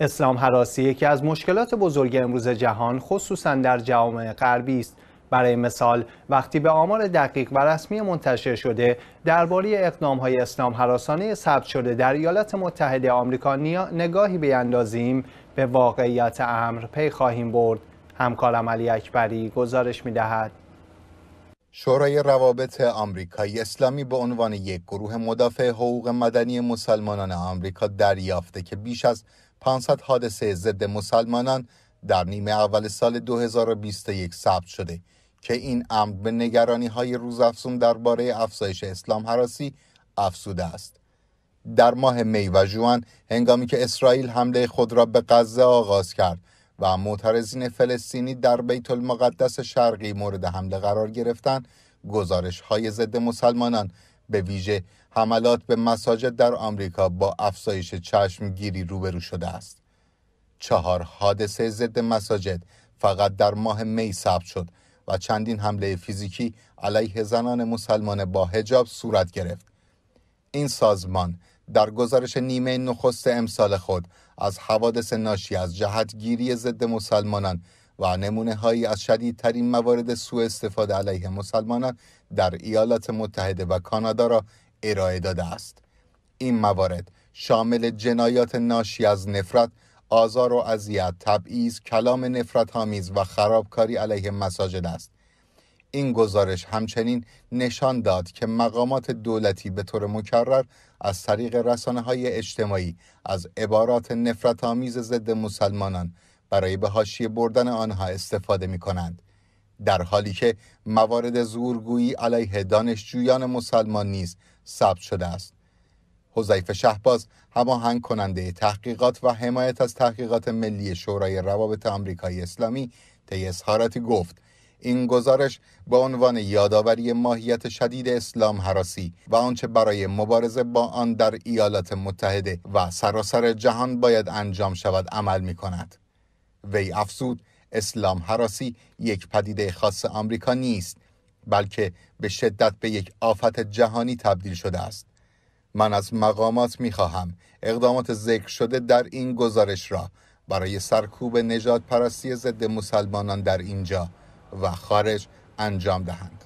اسلام حراسی یکی از مشکلات بزرگ امروز جهان خصوصا در جوامع غربی است برای مثال وقتی به آمار دقیق و رسمی منتشر شده درباره های اسلام حراسانه ثبت شده در ایالات متحده آمریکا نگاهی بیاندازیم به واقعیت امر پی خواهیم برد همکارم علی اکبری گزارش دهد شورای روابط آمریکایی اسلامی به عنوان یک گروه مدافع حقوق مدنی مسلمانان آمریکا دریافته که بیش از 500 حادثه ضد مسلمانان در نیمه اول سال 2021 ثبت شده که این امر به نگرانی های روزافزون درباره افزایش اسلام حراسی افزوده است. در ماه می و جوان هنگامی که اسرائیل حمله خود را به غزه آغاز کرد و معترضین فلسطینی در بیت المقدس شرقی مورد حمله قرار گرفتند گزارش های ضد مسلمانان به ویژه حملات به مساجد در آمریکا با افزایش چشمگیری روبرو شده است. چهار حادثه ضد مساجد فقط در ماه می ثبت شد و چندین حمله فیزیکی علیه زنان مسلمان با هجاب صورت گرفت. این سازمان در گزارش نیمه نخست امسال خود از حوادث ناشی از جهتگیری ضد مسلمانان و نمونه هایی از شدیدترین موارد سوء استفاده علیه مسلمانان در ایالات متحده و کانادا را ارائه داده است این موارد شامل جنایات ناشی از نفرت آزار و اذیت تبعیض کلام نفرت آمیز و خرابکاری علیه مساجد است این گزارش همچنین نشان داد که مقامات دولتی به طور مکرر از طریق رسانه های اجتماعی از عبارات نفرت آمیز ضد مسلمانان برای به حاشیه بردن آنها استفاده می کنند. در حالی که موارد زورگویی علیه دانشجویان مسلمان نیز ثبت شده است. حذیف شهباز هماهنگ کننده تحقیقات و حمایت از تحقیقات ملی شورای روابط آمریکای اسلامی طی اظهاراتی گفت این گزارش با عنوان یادآوری ماهیت شدید اسلام حراسی و آنچه برای مبارزه با آن در ایالات متحده و سراسر جهان باید انجام شود عمل می کند. وی افزود اسلام حراسی یک پدیده خاص آمریکا نیست بلکه به شدت به یک آفت جهانی تبدیل شده است من از مقامات می خواهم اقدامات ذکر شده در این گزارش را برای سرکوب نجات پرستی ضد مسلمانان در اینجا و خارج انجام دهند